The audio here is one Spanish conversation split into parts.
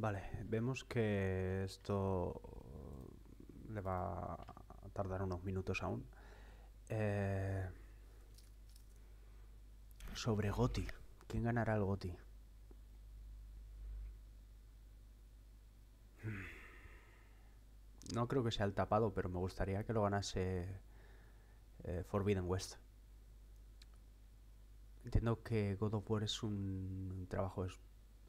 Vale, vemos que esto le va a tardar unos minutos aún. Eh, sobre Goti. ¿Quién ganará el Goti? No creo que sea el tapado, pero me gustaría que lo ganase eh, Forbidden West. Entiendo que God of War es un trabajo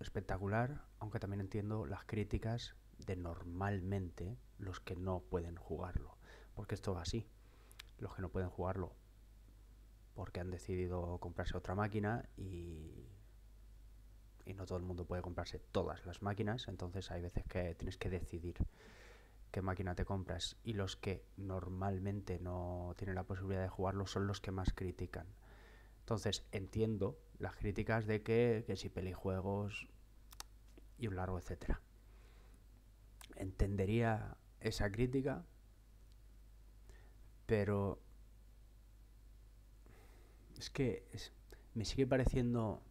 espectacular, aunque también entiendo las críticas de normalmente los que no pueden jugarlo, porque esto va así. Los que no pueden jugarlo porque han decidido comprarse otra máquina y y no todo el mundo puede comprarse todas las máquinas, entonces hay veces que tienes que decidir qué máquina te compras y los que normalmente no tienen la posibilidad de jugarlo son los que más critican. Entonces entiendo las críticas de que, que si pelijuegos y un largo etcétera. Entendería esa crítica, pero es que me sigue pareciendo...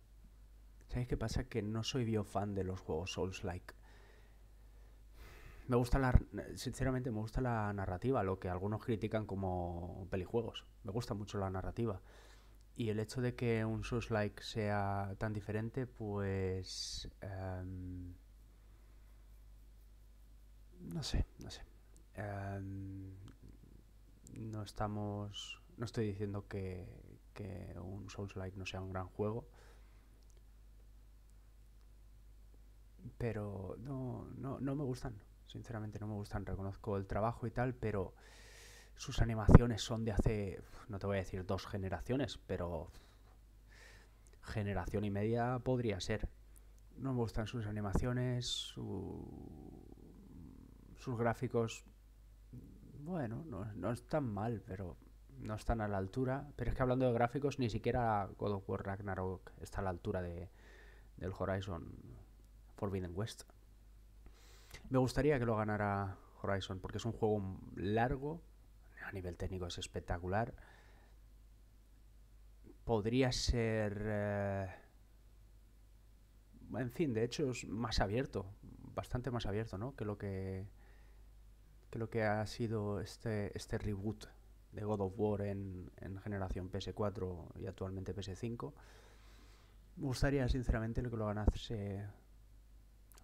¿Sabéis qué pasa? Que no soy biofan de los juegos Souls-like. Me gusta la... Sinceramente me gusta la narrativa, lo que algunos critican como pelijuegos. Me gusta mucho la narrativa. Y el hecho de que un Souls-like sea tan diferente, pues... Em, no sé, no sé. Em, no estamos... No estoy diciendo que, un Souls-like no sea un gran juego. Pero no me gustan. Sinceramente no me gustan. Reconozco el trabajo y tal, pero sus animaciones son de hace, no te voy a decir dos generaciones, pero generación y media podría ser. No me gustan sus animaciones, sus gráficos. Bueno, no, no están mal, pero no están a la altura. Pero es que hablando de gráficos, ni siquiera God of War Ragnarok está a la altura de, del Horizon Forbidden West. Me gustaría que lo ganara Horizon, porque es un juego largo, a nivel técnico es espectacular. Podría ser... Eh, en fin, de hecho es más abierto, bastante más abierto, ¿no? Que lo que, lo que ha sido este, este reboot de God of War en, generación PS4 y actualmente PS5. Me gustaría sinceramente lo que lo ganase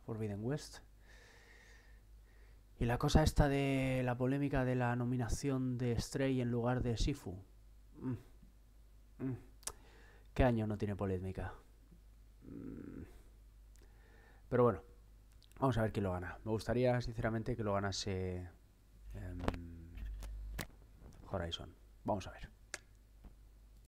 Forbidden West. Y la cosa esta de la polémica de la nominación de Stray en lugar de Sifu. Mm, mm. ¿Qué año no tiene polémica? Mm. Pero bueno, vamos a ver quién lo gana. Me gustaría, sinceramente, que lo ganase em, Horizon. Vamos a ver.